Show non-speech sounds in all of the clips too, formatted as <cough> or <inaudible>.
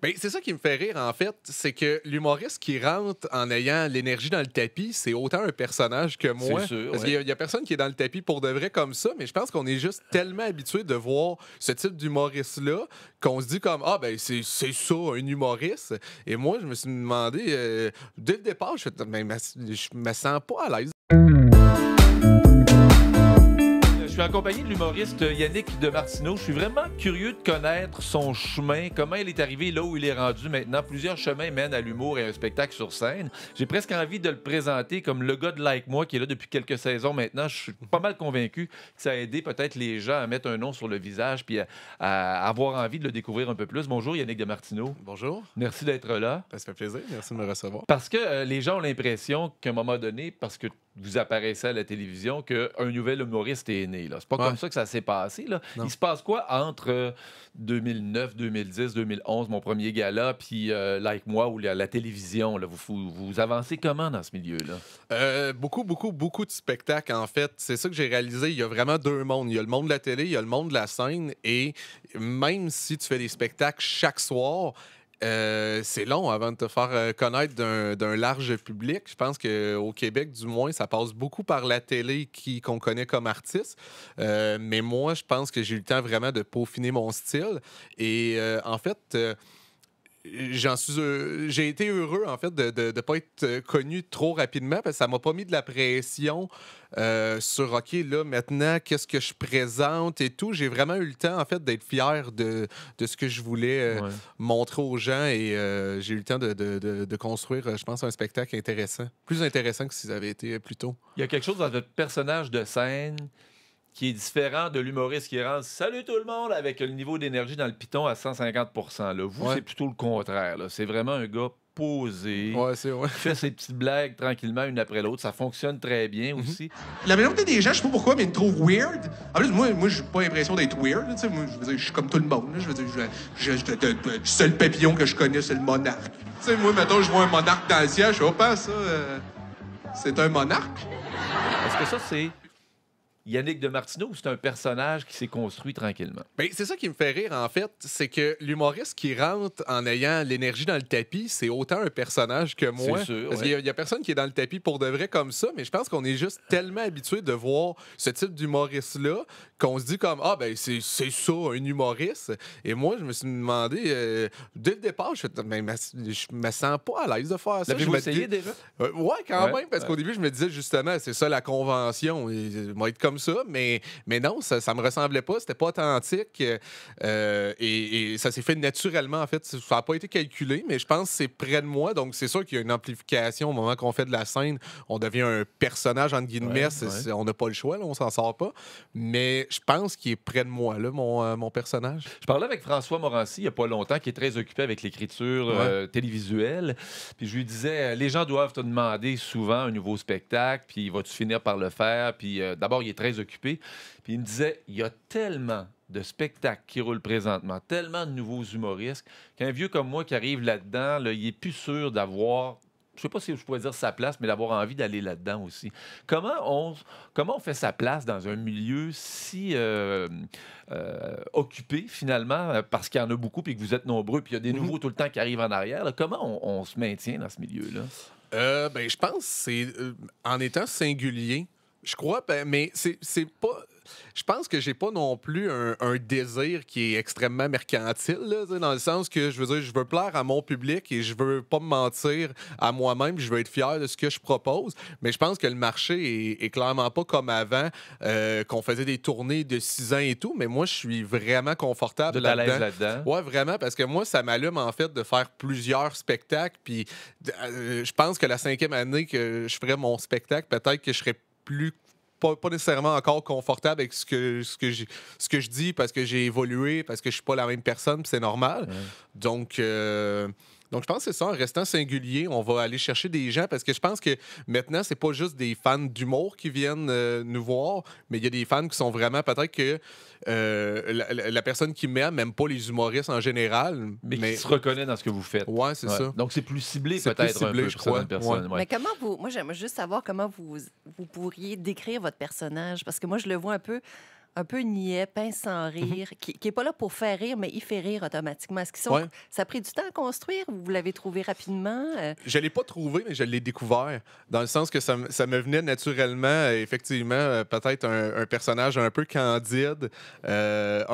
Ben, c'est ça qui me fait rire, en fait. C'est que l'humoriste qui rentre en ayant l'énergie dans le tapis, c'est autant un personnage que moi. Sûr, parce qu'il n'y a, personne qui est dans le tapis pour de vrai comme ça, mais je pense qu'on est juste tellement habitué de voir ce type d'humoriste-là qu'on se dit comme Ah, ben, c'est ça, un humoriste. Et moi, je me suis demandé, euh, dès le départ, je, je me sens pas à l'aise en compagnie de l'humoriste Yannick de Martineau. Je suis vraiment curieux de connaître son chemin, comment il est arrivé là où il est rendu maintenant. Plusieurs chemins mènent à l'humour et à un spectacle sur scène. J'ai presque envie de le présenter comme le gars de Like Moi qui est là depuis quelques saisons maintenant. Je suis pas mal convaincu que ça a aidé peut-être les gens à mettre un nom sur le visage puis à, avoir envie de le découvrir un peu plus. Bonjour Yannick de Martineau. Bonjour. Merci d'être là. Ça fait plaisir. Merci de me recevoir. Parce que euh, les gens ont l'impression qu'à un moment donné, parce que vous apparaissez à la télévision qu'un nouvel humoriste est né. C'est pas comme ça que ça s'est passé. Là. Il se passe quoi entre 2009, 2010, 2011, mon premier gala, puis euh, Like Moi ou la, la télévision? Là, vous, vous, avancez comment dans ce milieu-là? Euh, beaucoup, beaucoup, beaucoup de spectacles, en fait. C'est ça que j'ai réalisé. Il y a vraiment deux mondes. Il y a le monde de la télé, il y a le monde de la scène. Et même si tu fais des spectacles chaque soir, euh, c'est long avant de te faire euh, connaître d'un large public. Je pense qu'au Québec, du moins, ça passe beaucoup par la télé qu'on connaît comme artiste. Euh, mais moi, je pense que j'ai eu le temps vraiment de peaufiner mon style. Et en fait, j'en suis euh, j'ai été heureux en fait de ne pas être euh, connu trop rapidement parce que ça m'a pas mis de la pression euh, sur OK là maintenant qu'est-ce que je présente et tout j'ai vraiment eu le temps en fait d'être fier de, ce que je voulais montrer aux gens et j'ai eu le temps de, de, construire je pense un spectacle intéressant plus intéressant que s'ils avait été plus tôt il y a quelque chose dans votre personnage de scène qui est différent de l'humoriste qui rentre Salut tout le monde avec le niveau d'énergie dans le piton à 150 Vous, c'est plutôt le contraire. C'est vraiment un gars posé, ouais, c'est vrai. fait ses petites blagues tranquillement une après l'autre. Ça fonctionne très bien mm-hmm. aussi. La majorité des gens, je sais pas pourquoi, mais ils me trouvent weird. En plus, moi, moi j'ai pas l'impression d'être weird. je veux dire, je suis comme tout le monde. Je veux dire, je, le seul papillon que je connais, c'est le monarque. sais, moi, maintenant, je vois un monarque dans le siège, je sais oh, pas ça. Euh, c'est un monarque. Est-ce que ça, c'est Yannick de Martineau, c'est un personnage qui s'est construit tranquillement. mais ben, c'est ça qui me fait rire, en fait. C'est que l'humoriste qui rentre en ayant l'énergie dans le tapis, c'est autant un personnage que moi. Sûr, parce qu'il n'y a, personne qui est dans le tapis pour de vrai comme ça, mais je pense qu'on est juste tellement habitué de voir ce type d'humoriste-là qu'on se dit comme Ah, ben c'est ça, un humoriste. Et moi, je me suis demandé, euh, dès le départ, je, me sens pas à l'aise de faire ça. lavez essayé déjà? Euh, quand même, parce qu'au début, je me disais justement, c'est ça la convention, il vont euh, être comme ça, mais, mais non, ça, ça me ressemblait pas, c'était pas authentique. et, ça s'est fait naturellement, en fait. Ça n'a pas été calculé, mais je pense que c'est près de moi, donc c'est sûr qu'il y a une amplification au moment qu'on fait de la scène. On devient un personnage, entre guillemets, on n'a pas le choix, on s'en sort pas. Mais je pense qu'il est près de moi, là, mon, euh, mon personnage. Je parlais avec François Morancy il n'y a pas longtemps, qui est très occupé avec l'écriture euh, télévisuelle. Puis je lui disais, euh, les gens doivent te demander souvent un nouveau spectacle, puis va tu finir par le faire? Puis d'abord, il est très occupé. Puis il me disait, il y a tellement de spectacles qui roulent présentement, tellement de nouveaux humoristes, qu'un vieux comme moi qui arrive là-dedans, il est plus sûr d'avoir je sais pas si je pourrais dire sa place, mais d'avoir envie d'aller là-dedans aussi. Comment on, comment on fait sa place dans un milieu si euh, euh, occupé, finalement, euh, parce qu'il y en a beaucoup, puis que vous êtes nombreux, puis il y a des mhm. nouveaux tout le temps qui arrivent en arrière. Comment on, se maintient dans ce milieu-là? Euh, ben, je pense c'est en étant singulier, je crois, ben, mais c'est pas. Je pense que j'ai pas non plus un, désir qui est extrêmement mercantile, là, dans le sens que je veux dire, je veux plaire à mon public et je veux pas me mentir à moi-même, je veux être fier de ce que je propose. Mais je pense que le marché est, clairement pas comme avant, euh, qu'on faisait des tournées de 6 ans et tout. Mais moi, je suis vraiment confortable là-dedans. Oui, ouais, vraiment, parce que moi, ça m'allume en fait de faire plusieurs spectacles. Puis euh, je pense que la cinquième année que je ferai mon spectacle, peut-être que je serai plus pas, nécessairement encore confortable avec ce que, ce, que je, ce que je dis parce que j'ai évolué, parce que je suis pas la même personne, c'est normal. Donc, euh, donc, je pense que c'est ça, en restant singulier, on va aller chercher des gens parce que je pense que maintenant, c'est pas juste des fans d'humour qui viennent euh, nous voir, mais il y a des fans qui sont vraiment peut-être que euh, la, personne qui m'aime n'aime pas les humoristes en général. Mais, qui se reconnaît dans ce que vous faites. Ouais, c'est ça. Donc, c'est plus ciblé peut-être un peu je Mais comment vous. Moi, j'aimerais juste savoir comment vous, vous pourriez décrire votre personnage parce que moi, je le vois un peu un peu niais, pince sans mhm. rire, qui n'est pas là pour faire rire, mais il fait rire automatiquement. Est-ce qu'ils sont... Ça a pris du temps à construire vous l'avez trouvé rapidement? Euh? Je ne l'ai pas trouvé, mais je l'ai découvert, dans le sens que ça, me venait naturellement, euh, effectivement, euh, peut-être un, personnage un peu candide, un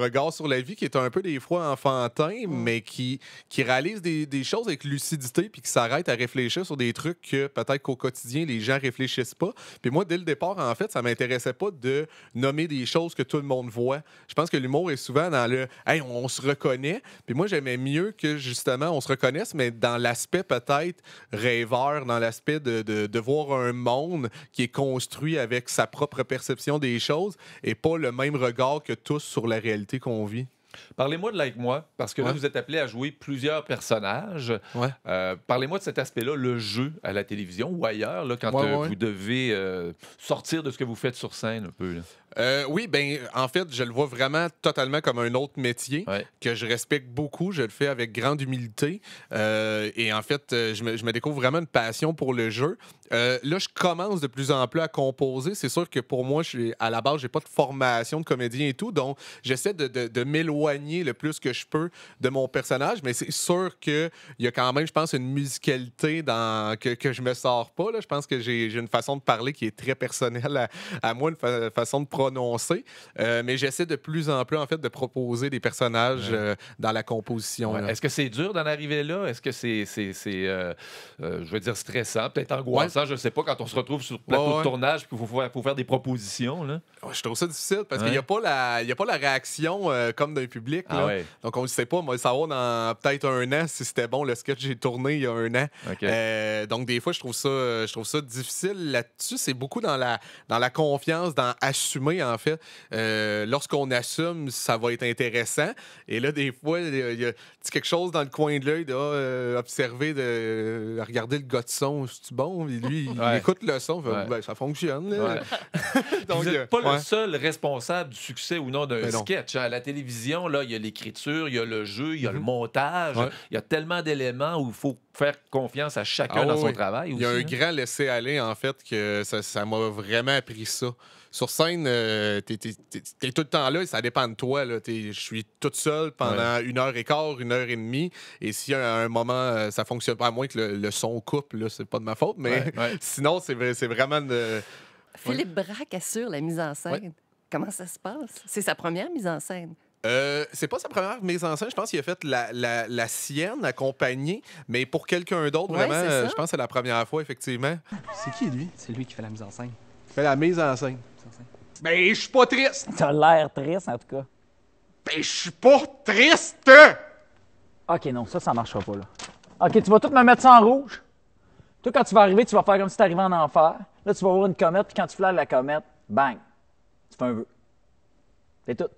regard sur la vie qui est un peu des fois enfantin, mm. mais qui, qui réalise des, des choses avec lucidité puis qui s'arrête à réfléchir sur des trucs que peut-être qu'au quotidien, les gens réfléchissent pas. Puis moi, dès le départ, en fait, ça m'intéressait pas de nommer des choses que tout le monde voit. Je pense que l'humour est souvent dans le Hey, on, se reconnaît. Puis moi, j'aimais mieux que justement on se reconnaisse, mais dans l'aspect peut-être rêveur, dans l'aspect de, de voir un monde qui est construit avec sa propre perception des choses et pas le même regard que tous sur la réalité qu'on vit. Parlez-moi de Like Moi, parce que vous êtes appelé à jouer plusieurs personnages. Euh, parlez-moi de cet aspect-là, le jeu à la télévision ou ailleurs, là, quand euh, vous devez euh, sortir de ce que vous faites sur scène un peu. oui, ben en fait, je le vois vraiment totalement comme un autre métier que je respecte beaucoup. Je le fais avec grande humilité. et en fait, je me, découvre vraiment une passion pour le jeu. là, je commence de plus en plus à composer. C'est sûr que pour moi, je à la base, j'ai pas de formation de comédien et tout, donc j'essaie de, de m'éloigner m'éloigner le plus que je peux de mon personnage, mais c'est sûr qu'il y a quand même, je pense, une musicalité dans, que, que je me sors pas. Là. Je pense que j'ai une façon de parler qui est très personnelle à, moi, une façon de prononcer. Euh, mais j'essaie de plus en plus, en fait, de proposer des personnages euh, dans la composition. Est-ce que c'est dur d'en arriver là? Est-ce que c'est, c'est, euh, je veux dire, stressant, peut-être angoissant, je ne sais pas, quand on se retrouve sur le plateau de tournage qu'il faut faire, faire des propositions? Là? je trouve ça difficile parce qu'il n'y a, pas la, a pas la réaction comme d'un public. Ah donc, on ne sait pas. Moi, ça va dans peut-être un an si c'était bon le sketch j'ai tourné il y a un an. Euh, donc, des fois, je trouve ça, je trouve ça difficile là-dessus. C'est beaucoup dans la, dans la confiance, dans assumer, en fait. Euh, lorsqu'on assume, ça va être intéressant. Et là, des fois, il y a, quelque chose dans le coin de l'œil, ah, euh, observer, de regarder le gars de son, c'est bon. lui, il écoute le son, ben, ça fonctionne. <laughs> donc, Vous n'êtes pas le seul responsable du succès ou non d'un ben sketch. À hein. la télévision, là, il y a l'écriture, il y a le jeu, il y a le mhm. montage. Il y a tellement d'éléments où il faut faire confiance à chacun ah dans son travail. il y a un hein. grand laisser-aller, en fait, que ça m'a vraiment appris ça. Sur scène, euh, t'es tout le temps là, et ça dépend de toi. Je suis toute seule pendant une heure et quart, une heure et demie. Et si à un moment, euh, ça fonctionne pas, à moins que le, son coupe, c'est pas de ma faute, mais <laughs> sinon, c'est vraiment. Philippe Braque assure la mise en scène. Comment ça se passe? C'est sa première mise en scène. Euh, c'est pas sa première mise en scène. Je pense qu'il a fait la, la, sienne accompagnée, mais pour quelqu'un d'autre, vraiment, euh, je pense que c'est la première fois, effectivement. C'est qui, lui? C'est lui qui fait la mise en scène. Il fait la mise en scène. Mais ben, je suis pas triste. T'as l'air triste, en tout cas. Mais ben, je suis pas triste! OK, non, ça, ça marchera pas, là. OK, tu vas tout me mettre ça en rouge. Toi, quand tu vas arriver, tu vas faire comme si t'arrivais en enfer. Là, tu vas voir une comète, puis quand tu flaires la comète, bang, tu fais un vœu. C'est tout.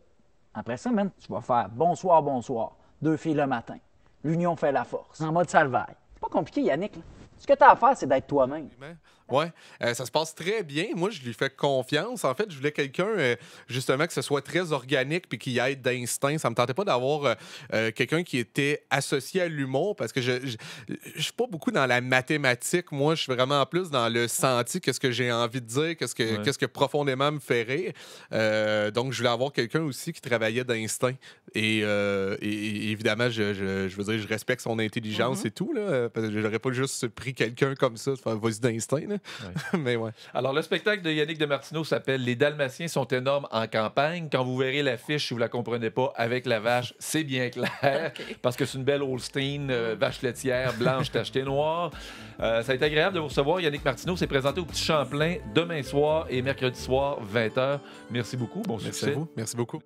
Après ça, man, tu vas faire bonsoir, bonsoir, deux filles le matin. L'union fait la force, en mode salvaille. C'est pas compliqué, Yannick. Ce que tu as à faire, c'est d'être toi-même. Oui, euh, ça se passe très bien. Moi, je lui fais confiance. En fait, je voulais quelqu'un, euh, justement, que ce soit très organique puis qu'il aide d'instinct. Ça me tentait pas d'avoir euh, quelqu'un qui était associé à l'humour parce que je ne suis pas beaucoup dans la mathématique. Moi, je suis vraiment plus dans le senti, qu'est-ce que j'ai envie de dire, qu'est-ce que, qu'est-ce que profondément me fait rire. donc, je voulais avoir quelqu'un aussi qui travaillait d'instinct. Et, évidemment, je, veux dire, je respecte son intelligence mm-hmm. et tout. Là, n'aurais pas juste pris quelqu'un comme ça, vas-y d'instinct. <laughs> Mais ouais. Alors, le spectacle de Yannick de Martineau s'appelle Les Dalmatiens sont énormes en campagne. Quand vous verrez l'affiche, si vous la comprenez pas, avec la vache, <laughs> c'est bien clair. Parce que c'est une belle Holstein, euh, vache laitière, blanche, tachetée noire. Euh, ça a été agréable de vous recevoir. Yannick Martineau s'est présenté au Petit Champlain demain soir et mercredi soir, 20h. Merci beaucoup. Bon vous. Merci beaucoup.